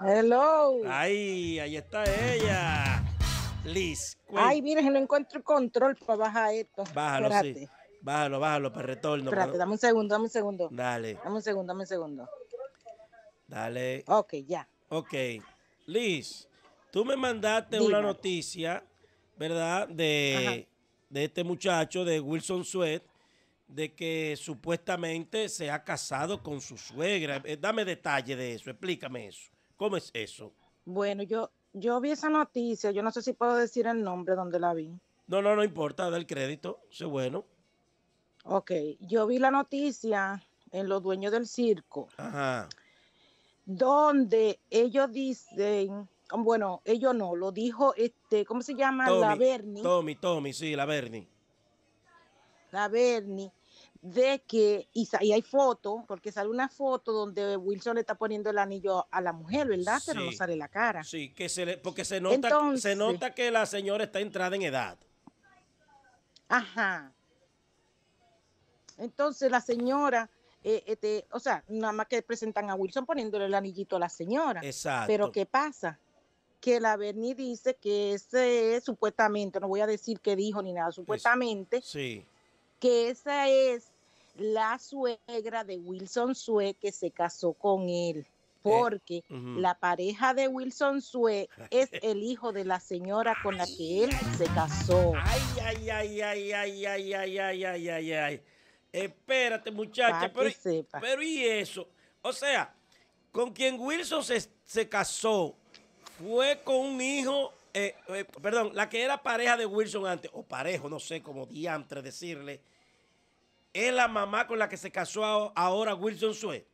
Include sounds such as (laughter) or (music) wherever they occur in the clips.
Hello. Ay, ahí está ella. Liz. Ay, mira, no encuentro control para pues bajar esto. Bájalo, sí. Bájalo, bájalo para retorno. Espérate, dame un segundo, dame un segundo. Dale. Dame un segundo, dame un segundo. Dale. Ok, ya. Ok. Liz, tú me mandaste una noticia, ¿verdad? De, este muchacho, de Wilson Sweat, de que supuestamente se ha casado con su suegra. Eh, dame detalle de eso, explícame eso. ¿Cómo es eso? Bueno, yo, yo vi esa noticia, yo no sé si puedo decir el nombre donde la vi. No, no, no importa, da el crédito, sé bueno. Ok, yo vi la noticia en Los Dueños del Circo, Ajá. donde ellos dicen, bueno, ellos no, lo dijo, este, ¿cómo se llama? la Bernie. Tommy, Tommy, sí, la Bernie. La Bernie de que, y, hay foto, porque sale una foto donde Wilson le está poniendo el anillo a la mujer, ¿verdad? Pero no sale la cara. Sí, que se le, porque se nota, se nota que la señora está entrada en edad. Ajá. Entonces la señora, eh, este, o sea, nada más que presentan a Wilson poniéndole el anillito a la señora. Exacto. Pero ¿qué pasa? que la Bernie dice que ese es supuestamente, no voy a decir qué dijo ni nada, supuestamente, que esa es la suegra de Wilson Sue que se casó con él eh, porque la pareja de Wilson Sue es (laughs) el hijo de la señora con la que él se casó. Ay, ay, ay, ay, ay, ay, ay, ay, ay, ay, ay. Espérate, muchacha, pero, pero y eso. O sea, con quien Wilson se, casó fue con un hijo, eh, eh, perdón, la que era pareja de Wilson antes, o parejo, no sé cómo diantre decirle es la mamá con la que se casó ahora Wilson Sue.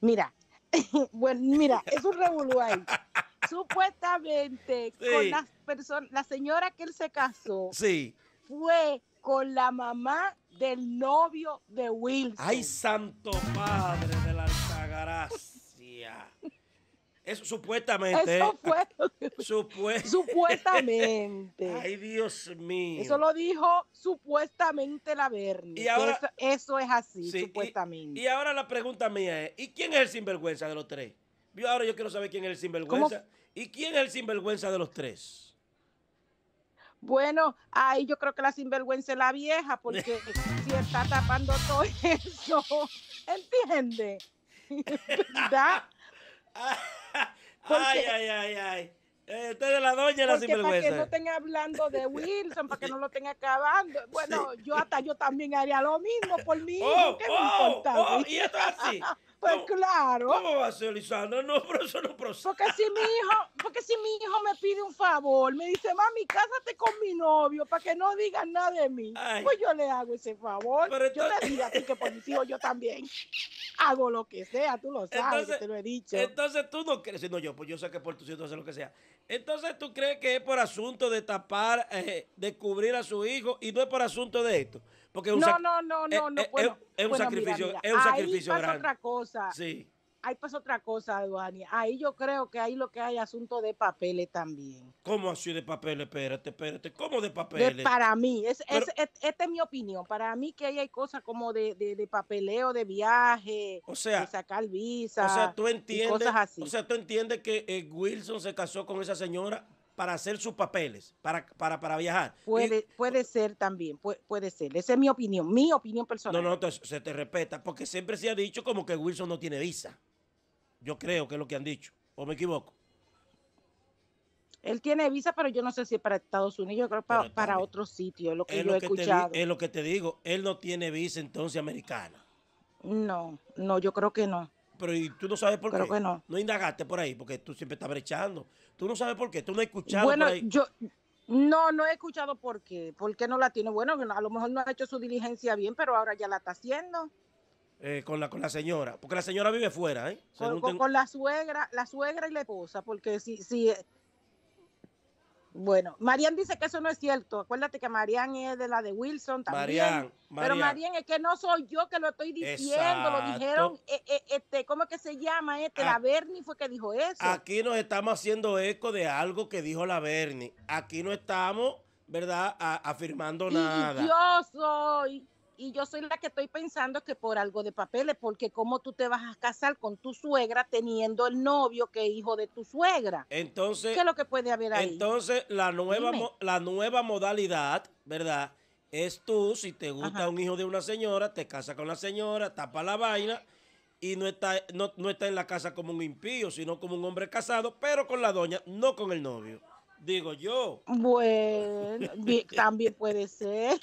Mira, (laughs) bueno, mira, es un revolú ahí. (laughs) Supuestamente, con las personas, la señora que él se casó sí. fue con la mamá del novio de Wilson. ¡Ay, santo padre de la altagracia! (laughs) Eso supuestamente. Eso fue. supuestamente. (laughs) Ay, Dios mío. Eso lo dijo supuestamente la Bernie. Y ahora, eso, es así, supuestamente. Y, ahora la pregunta mía es: ¿y quién es el sinvergüenza de los tres? Yo ahora yo quiero saber quién es el sinvergüenza. ¿Y quién es el sinvergüenza de los tres? Bueno, ahí yo creo que la sinvergüenza es la vieja, porque (laughs) si está tapando todo eso, (laughs) ¿entiende? ¿Verdad? (laughs) ay, ay, ay, ay. Eh, usted es la doña la Para que no estén hablando de (laughs) Wilson, para que no lo tenga acabando. Bueno, yo hasta yo también haría lo mismo por mí. (laughs) Oh, ¿Qué me oh, importa? Oh, y esto es así. Pues claro. ¿Cómo va a ser, No, pero eso no procede. Porque si mi hijo, porque si mi hijo me pide un favor, me dice, mami, cásate con mi novio para que no digan nada de mí. Pues yo le hago ese favor. Pero Yo te digo a que por mi hijo yo también hago lo que sea, tú lo sabes, entonces, te lo he dicho. Entonces tú no crees, no yo, pues yo sé que por tus hijos hace lo que sea. Entonces tú crees que es por asunto de tapar, eh, de a su hijo y no es por asunto de esto no, no, no, eh, no, eh, no. es, un sacrificio, es un sacrificio ahí pasa otra cosa. Sí. Ahí pasa otra cosa, Duani. Ahí yo creo que ahí lo que hay asunto de papeles también. ¿Cómo así de papeles? Espérate, espérate. ¿Cómo de papeles? para mí, es, esta es mi opinión. Para mí que ahí hay cosas como de, papeleo, de viaje, o sea, de sacar visa. O sea, tú entiendes, O sea, tú entiendes que eh, Wilson se casó con esa señora para hacer sus papeles, para, para, para viajar. Puede, puede ser también, puede, ser. Esa es mi opinión, mi opinión personal. No, no, se te respeta, porque siempre se ha dicho como que Wilson no tiene visa. Yo creo que es lo que han dicho, o me equivoco. Él tiene visa, pero yo no sé si es para Estados Unidos, yo creo para, para otro sitio, lo que he escuchado. es lo que te digo, él no tiene visa entonces americana. No, no, yo creo que no. Pero y tú no sabes por qué. Que no. no. indagaste por ahí, porque tú siempre estás brechando. Tú no sabes por qué, tú no has escuchado bueno, por ahí. Yo, no, no he escuchado por qué. ¿Por qué no la tiene? Bueno, a lo mejor no ha hecho su diligencia bien, pero ahora ya la está haciendo. Eh, con, la, con la señora, porque la señora vive fuera, ¿eh? con, la suegra, la suegra y la esposa, porque si, si, bueno, Marian dice que eso no es cierto. Acuérdate que Marian es de la de Wilson también. Marian, Pero Marian es que no soy yo que lo estoy diciendo. Lo dijeron, eh, eh, este, ¿cómo es que se llama este? la Bernie fue que dijo eso. Aquí nos estamos haciendo eco de algo que dijo la Bernie. Aquí no estamos, ¿verdad? afirmando nada. Yo soy y yo soy la que estoy pensando que por algo de papeles, porque cómo tú te vas a casar con tu suegra teniendo el novio que es hijo de tu suegra. Entonces, ¿qué es lo que puede haber ahí? Entonces, la nueva, la nueva modalidad, ¿verdad? Es tú, si te gusta un hijo de una señora, te casas con la señora, tapa la vaina y no está, no está en la casa como un impío, sino como un hombre casado, pero con la doña, no con el novio. Digo yo. Bueno, (laughs) también puede ser.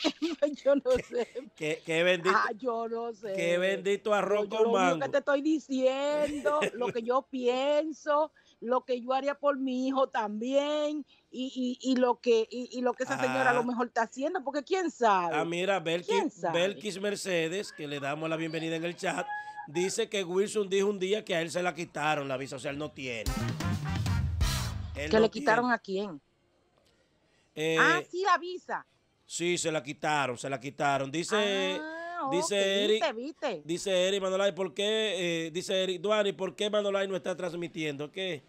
(laughs) yo no sé. Qué, bendito. Ah, yo no sé. Qué bendito arroz mango. Lo que te estoy diciendo, lo que yo pienso, lo que yo haría por mi hijo también. Y, lo que lo que esa señora a lo ah. mejor está haciendo, porque quién sabe. Ah, mira, Belkis, Belkis Mercedes, que le damos la bienvenida en el chat, dice que Wilson dijo un día que a él se la quitaron, la visa social no tiene. ¿Que le quitaron a quién? Eh, ah, sí, la visa. Sí, se la quitaron, se la quitaron. Dice, ah, dice dice Eric Manolay, ¿por qué? Eh, dice Eric Duani, ¿por qué Manolay no está transmitiendo? ¿Qué?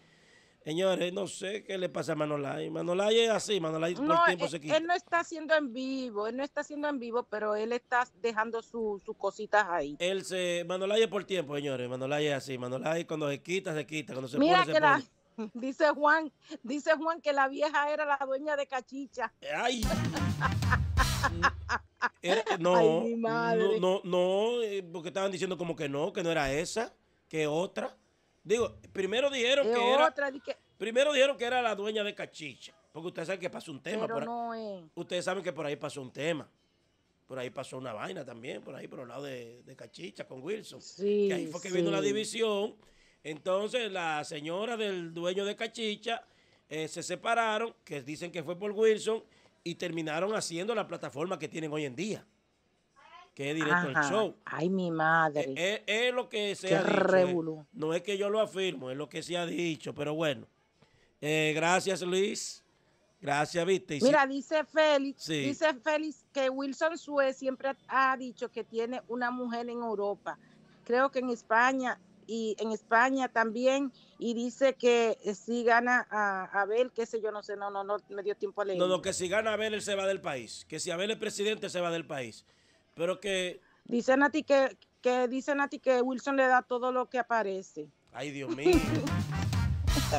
Señores, no sé qué le pasa a Manolay. Manolay es así, Manolay no, por eh, tiempo se quita. Él no está haciendo en vivo, él no está haciendo en vivo, pero él está dejando sus cositas ahí. Él se, Manolay es por tiempo, señores. Manolay es así, Manolay cuando se quita, se quita, cuando se Mira pone, que se pone. (laughs) Dice Juan, dice Juan que la vieja era la dueña de cachicha. Ay. (laughs) no, no, no, eh, porque estaban diciendo como que no, que no era esa, que otra. Digo, primero dijeron que, era. Primero dijeron que era la dueña de cachicha. Porque ustedes saben que pasó un tema. Pero eh. Ustedes saben que por ahí pasó un tema. Por ahí pasó una vaina también, por ahí, por el lado de, Cachicha con Wilson. Sí, que ahí fue que vino la división entonces la señora del dueño de Cachicha eh, se separaron, que dicen que fue por Wilson, y terminaron haciendo la plataforma que tienen hoy en día, que es directo del show. Ay, mi madre. Eh, eh, es, lo que se ha dicho. No es que yo lo afirmo, es lo que se ha dicho, pero bueno. gracias, Luis. Gracias, viste. Mira, dice Félix, dice Félix que Wilson Suez siempre ha dicho que tiene una mujer en Europa. Creo que en España y en España también y dice que eh, si gana a Abel, qué sé yo, no sé, no, no, no me dio tiempo a leer. No, no, que si gana Abel, él se va del país. Que si Abel es presidente, se va del país. Pero que... Dice Nati que, que, dice Nati que Wilson le da todo lo que aparece. Ay, Dios (laughs) mío.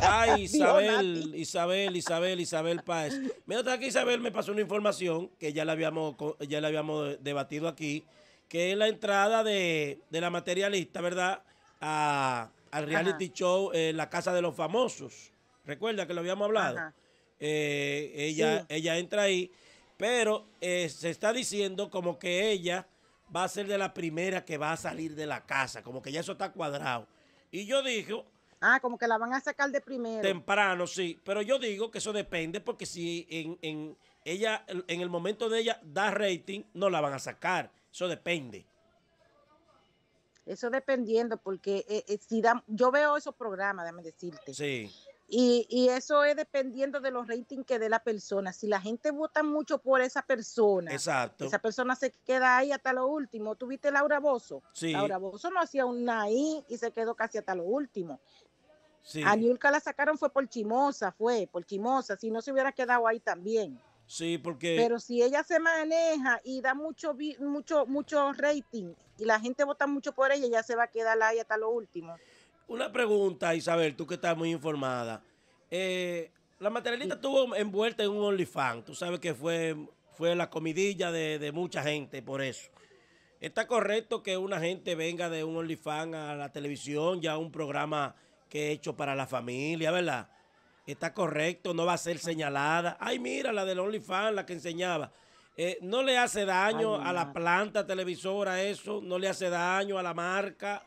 Ay, Isabel, Isabel, Isabel, Isabel Páez. Mira, aquí Isabel me pasó una información que ya la habíamos, ya la habíamos debatido aquí, que es la entrada de, de la materialista, ¿verdad? a, al reality show eh, La Casa de los Famosos. Recuerda que lo habíamos hablado. Eh, ella, ella entra ahí, pero eh, se está diciendo como que ella va a ser de la primera que va a salir de la casa, como que ya eso está cuadrado. Y yo digo... Ah, como que la van a sacar de primero. Temprano, sí, pero yo digo que eso depende porque si en, en ella, en el momento de ella da rating, no la van a sacar, eso depende. Eso dependiendo, porque eh, eh, si yo veo esos programas, déjame decirte. Sí. Y, y, eso es dependiendo de los ratings que dé la persona. Si la gente vota mucho por esa persona, Exacto. esa persona se queda ahí hasta lo último. ¿Tuviste Laura Bozo? Sí. Laura Bozo no hacía un ahí y se quedó casi hasta lo último. Sí. A Niulka la sacaron fue por chimosa, fue por chimosa. Si no se hubiera quedado ahí también. Sí, porque... Pero si ella se maneja y da mucho, mucho, mucho rating y la gente vota mucho por ella, ya se va a quedar ahí hasta lo último. Una pregunta, Isabel, tú que estás muy informada. Eh, la materialista estuvo envuelta en un OnlyFans. Tú sabes que fue, fue la comidilla de, de mucha gente por eso. ¿Está correcto que una gente venga de un OnlyFans a la televisión, ya un programa que he hecho para la familia, verdad? Está correcto, no va a ser ah. señalada. Ay, mira, la del OnlyFans, la que enseñaba. Eh, no le hace daño a la planta televisora eso, no le hace daño a la marca.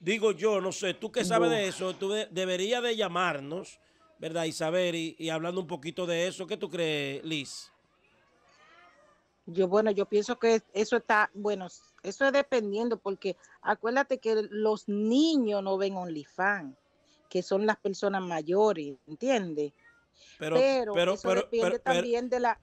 Digo yo, no sé, tú qué sabes de eso, tú deberías de llamarnos, ¿verdad? Isabel? y, hablando un poquito de eso, ¿qué tú crees, Liz? Yo, bueno, yo pienso que eso está, bueno, eso es dependiendo, porque acuérdate que los niños no ven OnlyFans que son las personas mayores, ¿entiendes? Pero, eso depende también de la...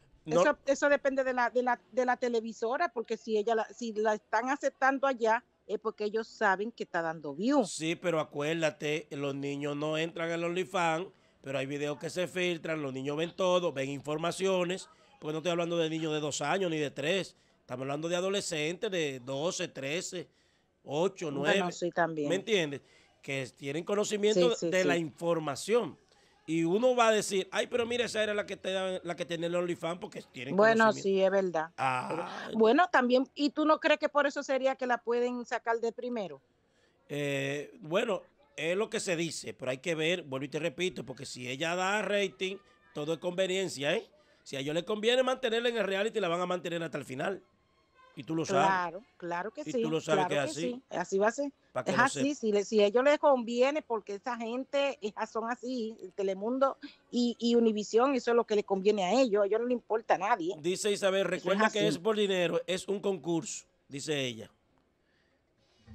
eso, depende de la, de, la, televisora, porque si ella la, si la están aceptando allá, es porque ellos saben que está dando view. Sí, pero acuérdate, los niños no entran al OnlyFans, pero hay videos que se filtran, los niños ven todo, ven informaciones, porque no estoy hablando de niños de dos años ni de tres, estamos hablando de adolescentes de 12, 13, 8, 9. también. ¿Me entiendes? que tienen conocimiento de la información. Y uno va a decir, ay, pero mira, esa era la que, te, la que tenía el OnlyFans porque tienen Bueno, sí, es verdad. Bueno, también, ¿y tú no crees que por eso sería que la pueden sacar de primero? Eh, bueno, es lo que se dice, pero hay que ver, vuelvo y te repito, porque si ella da rating, todo es conveniencia, ¿eh? Si a ellos les conviene mantenerla en el reality, la van a mantener hasta el final. Y tú lo sabes. Claro, claro que sí. Y tú lo sabes que es así. Así va a ser. Es así, si, si, a ellos les conviene, porque esa gente son así, Telemundo y, y eso es lo que les conviene a ellos, a ellos no les importa a nadie. Dice Isabel, recuerda que es por dinero, es un concurso, dice ella.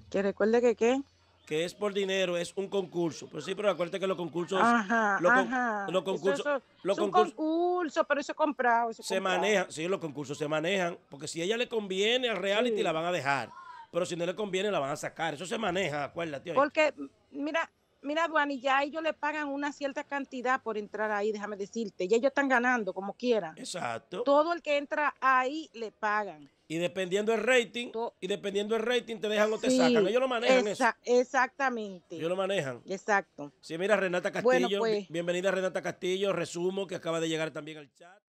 ¿Que recuerde que qué? que es por dinero, es un concurso. Pero pues sí, pero acuérdate que los concursos. Ajá, los, ajá. los concursos. concursos, un concurso, pero eso comprado. se maneja, manejan, sí, los concursos se manejan. Porque si a ella le conviene al reality, la van a dejar. Pero si no le conviene, la van a sacar. Eso se maneja, acuérdate. Porque, mira. Mira, Duani, ya ellos le pagan una cierta cantidad por entrar ahí, déjame decirte. Y ellos están ganando como quieran. Exacto. Todo el que entra ahí le pagan. Y dependiendo del rating, y dependiendo del rating te dejan o te sacan. Ellos lo manejan eso. Exactamente. Ellos lo manejan. Exacto. Sí, mira, Renata Castillo. Pues bienvenida, Renata Castillo. Resumo que acaba de llegar también al chat.